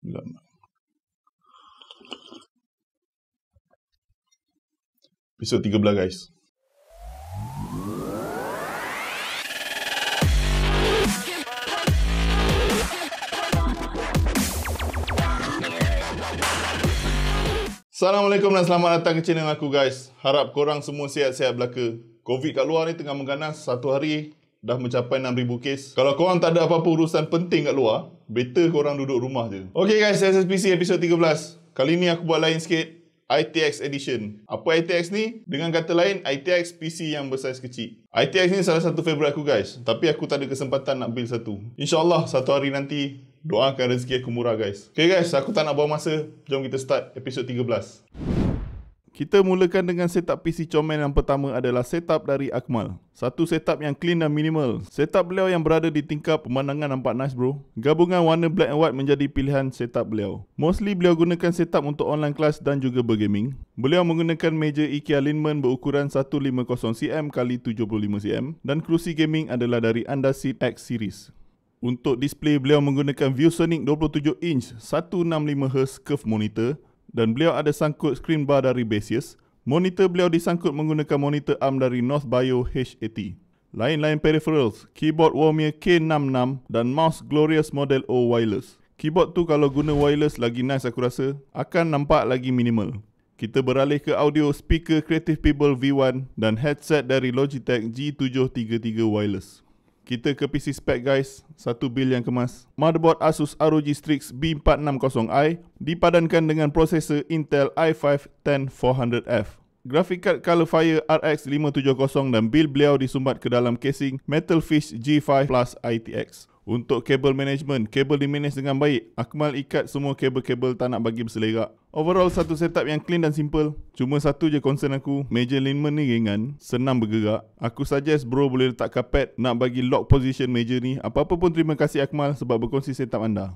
Lama. Episod 13 guys. Assalamualaikum dan selamat datang ke channel aku guys. Harap korang semua sihat-sihat belaka. Covid kat luar ni tengah mengganas. Satu hari dah mencapai 6,000 kes. Kalau korang tak ada apa-apa urusan penting kat luar, Better korang duduk rumah je. Okay guys, SSPC episode 13. Kali ni aku buat lain sikit. ITX Edition. Apa ITX ni? Dengan kata lain, ITX PC yang bersaiz kecil. ITX ni salah satu favorite aku guys. Tapi aku tak ada kesempatan nak build satu. InsyaAllah, satu hari nanti, doakan rezeki aku murah guys. Okay guys, aku tak nak buang masa. Jom kita start episode 13. Kita mulakan dengan setup PC comel yang pertama adalah setup dari Akmal. Satu setup yang clean dan minimal. Setup beliau yang berada di tingkap pemandangan nampak nice bro. Gabungan warna black and white menjadi pilihan setup beliau. Mostly beliau gunakan setup untuk online class dan juga bergaming. Beliau menggunakan meja IKEA Linman berukuran 150cm x 75cm dan kerusi gaming adalah dari Andasit X Series. Untuk display beliau menggunakan ViewSonic 27 inch 165Hz curve monitor dan beliau ada sangkut screen bar dari Basius. Monitor beliau disangkut menggunakan monitor arm dari North Bio H80. Lain-lain peripherals, keyboard Warmier K66 dan mouse Glorious Model O Wireless. Keyboard tu kalau guna wireless lagi nice aku rasa, akan nampak lagi minimal. Kita beralih ke audio speaker Creative People V1 dan headset dari Logitech G733 Wireless. Kita ke PC spec guys, satu bil yang kemas. Motherboard Asus ROG Strix B460i dipadankan dengan prosesor Intel i5 10400F. Grafik card Colorfire RX 570 dan bil beliau disumbat ke dalam casing Metal Fish G5 Plus ITX. Untuk kabel management, kabel dimanage dengan baik. Akmal ikat semua kabel-kabel tak nak bagi berselerak. Overall satu setup yang clean dan simple. Cuma satu je concern aku, meja linemen ni ringan, senang bergerak. Aku suggest bro boleh letak carpet nak bagi lock position meja ni. Apa-apa pun terima kasih Akmal sebab berkongsi setup anda.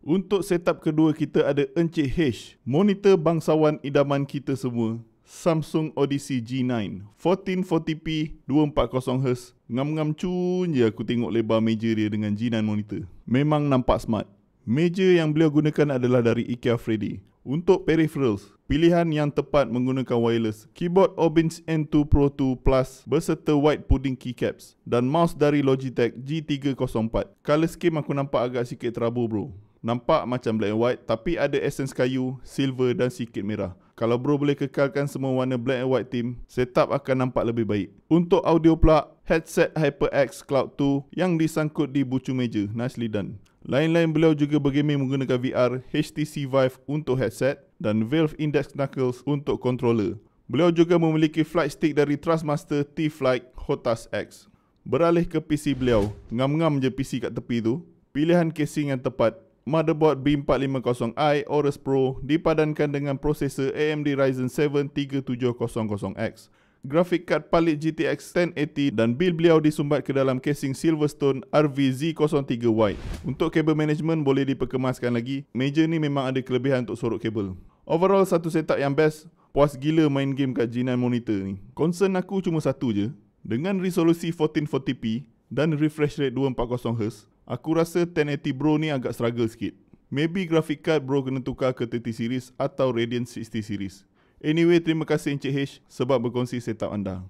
Untuk setup kedua kita ada Encik H, monitor bangsawan idaman kita semua. Samsung Odyssey G9 1440p 240Hz Ngam-ngam cun je aku tengok lebar meja dia dengan G9 monitor Memang nampak smart Meja yang beliau gunakan adalah dari IKEA Freddy Untuk peripherals Pilihan yang tepat menggunakan wireless Keyboard Obins N2 Pro 2 Plus Berserta white pudding keycaps Dan mouse dari Logitech G304 Color scheme aku nampak agak sikit terabur bro Nampak macam black and white tapi ada essence kayu, silver dan sikit merah. Kalau bro boleh kekalkan semua warna black and white team, setup akan nampak lebih baik. Untuk audio pula, headset HyperX Cloud 2 yang disangkut di bucu meja, nicely done. Lain-lain beliau juga bergaming menggunakan VR HTC Vive untuk headset dan Valve Index Knuckles untuk controller. Beliau juga memiliki flight stick dari Thrustmaster T-Flight Hotas X. Beralih ke PC beliau, ngam-ngam je PC kat tepi tu. Pilihan casing yang tepat motherboard B450i Aorus Pro dipadankan dengan prosesor AMD Ryzen 7 3700X. Grafik kad palit GTX 1080 dan bil beliau disumbat ke dalam casing Silverstone RVZ03 White. Untuk kabel management boleh diperkemaskan lagi. Meja ni memang ada kelebihan untuk sorok kabel. Overall satu setup yang best. Puas gila main game kat G9 monitor ni. Concern aku cuma satu je. Dengan resolusi 1440p dan refresh rate 240Hz, Aku rasa 1080 bro ni agak struggle sikit. Maybe graphic card bro kena tukar ke 30 series atau Radeon 60 series. Anyway, terima kasih Encik H sebab berkongsi setup anda.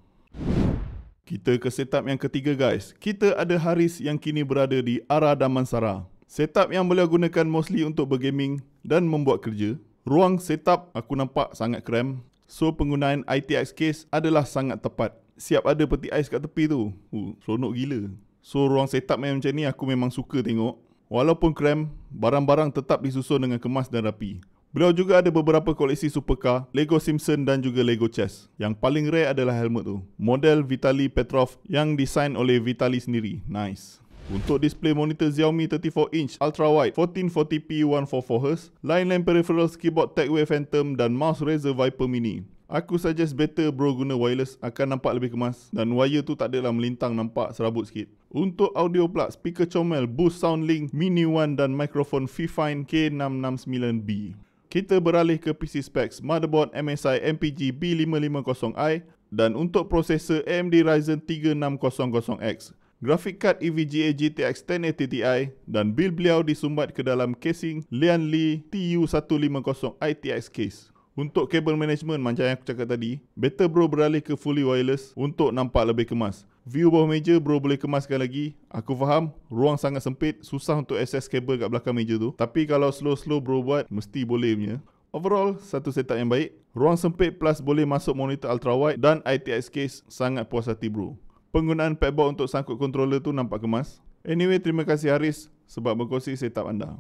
Kita ke setup yang ketiga guys. Kita ada Haris yang kini berada di Ara Damansara. Setup yang boleh gunakan mostly untuk bergaming dan membuat kerja. Ruang setup aku nampak sangat krem. So penggunaan ITX case adalah sangat tepat. Siap ada peti ais kat tepi tu. Uh, seronok gila. So ruang setup yang macam ni aku memang suka tengok Walaupun kram, barang-barang tetap disusun dengan kemas dan rapi Beliau juga ada beberapa koleksi supercar, Lego Simpson dan juga Lego Chess. Yang paling rare adalah helmet tu. Model Vitali Petrov yang desain oleh Vitali sendiri. Nice. Untuk display monitor Xiaomi 34 inch ultra wide 1440p 144Hz, line lamp peripheral keyboard Tagway Phantom dan mouse Razer Viper Mini. Aku suggest better bro guna wireless akan nampak lebih kemas dan wire tu tak adalah melintang nampak serabut sikit. Untuk audio pula, speaker comel, boost soundlink mini one dan microphone Fifine K669B. Kita beralih ke PC specs, motherboard MSI MPG B550i dan untuk prosesor AMD Ryzen 3600X. Grafik card EVGA GTX 1080 Ti dan bil beliau disumbat ke dalam casing Lian Li TU150 ITX case. Untuk kabel management macam yang aku cakap tadi, better bro beralih ke fully wireless untuk nampak lebih kemas. View bawah meja bro boleh kemaskan lagi. Aku faham, ruang sangat sempit, susah untuk access kabel kat belakang meja tu. Tapi kalau slow-slow bro buat, mesti boleh punya. Overall, satu setup yang baik. Ruang sempit plus boleh masuk monitor ultra wide dan ITX case sangat puas hati bro. Penggunaan padbot untuk sangkut controller tu nampak kemas. Anyway, terima kasih Haris sebab berkongsi setup anda.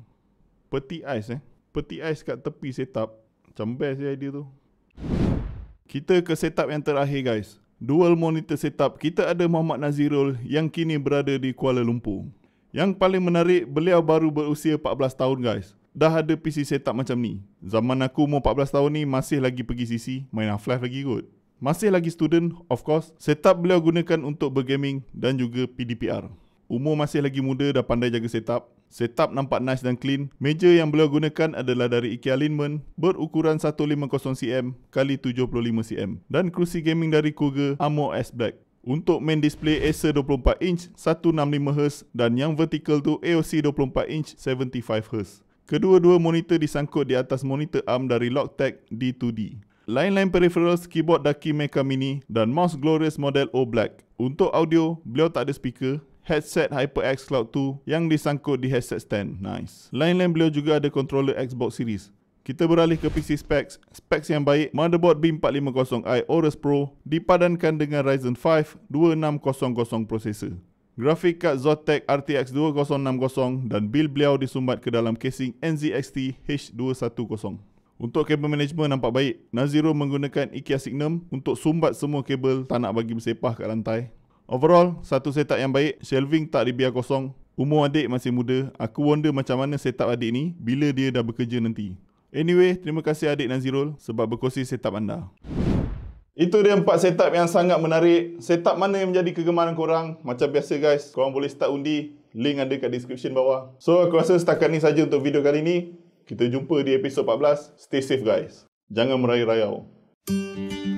Peti ais eh. Peti ais kat tepi setup macam best dia idea tu Kita ke setup yang terakhir guys Dual monitor setup Kita ada Muhammad Nazirul Yang kini berada di Kuala Lumpur Yang paling menarik Beliau baru berusia 14 tahun guys Dah ada PC setup macam ni Zaman aku umur 14 tahun ni Masih lagi pergi CC Main Half-Life lagi kot masih lagi student, of course, setup beliau gunakan untuk bergaming dan juga PDPR. Umur masih lagi muda dah pandai jaga setup. Setup nampak nice dan clean. Meja yang beliau gunakan adalah dari IKEA Linman berukuran 150cm x 75cm dan kerusi gaming dari Kuga AMO S Black. Untuk main display Acer 24 inch 165Hz dan yang vertical tu AOC 24 inch 75Hz. Kedua-dua monitor disangkut di atas monitor arm dari Logitech D2D. Lain-lain peripherals, keyboard Ducky Mecha Mini dan mouse Glorious model O Black. Untuk audio, beliau tak ada speaker, headset HyperX Cloud 2 yang disangkut di headset stand. Nice. Lain-lain beliau juga ada controller Xbox Series. Kita beralih ke PC specs. Specs yang baik, motherboard B450i Aorus Pro dipadankan dengan Ryzen 5 2600 processor. Grafik kad Zotac RTX 2060 dan bil beliau disumbat ke dalam casing NZXT H210. Untuk kabel management nampak baik. Naziro menggunakan IKEA Signum untuk sumbat semua kabel tak nak bagi bersepah kat lantai. Overall, satu setup yang baik. Shelving tak dibiar kosong. Umur adik masih muda. Aku wonder macam mana setup adik ni bila dia dah bekerja nanti. Anyway, terima kasih adik Nazirul sebab berkongsi setup anda. Itu dia empat setup yang sangat menarik. Setup mana yang menjadi kegemaran korang? Macam biasa guys, korang boleh start undi. Link ada kat description bawah. So, aku rasa setakat ni saja untuk video kali ni. Kita jumpa di episod 14. Stay safe guys. Jangan merayu rayau Thank you.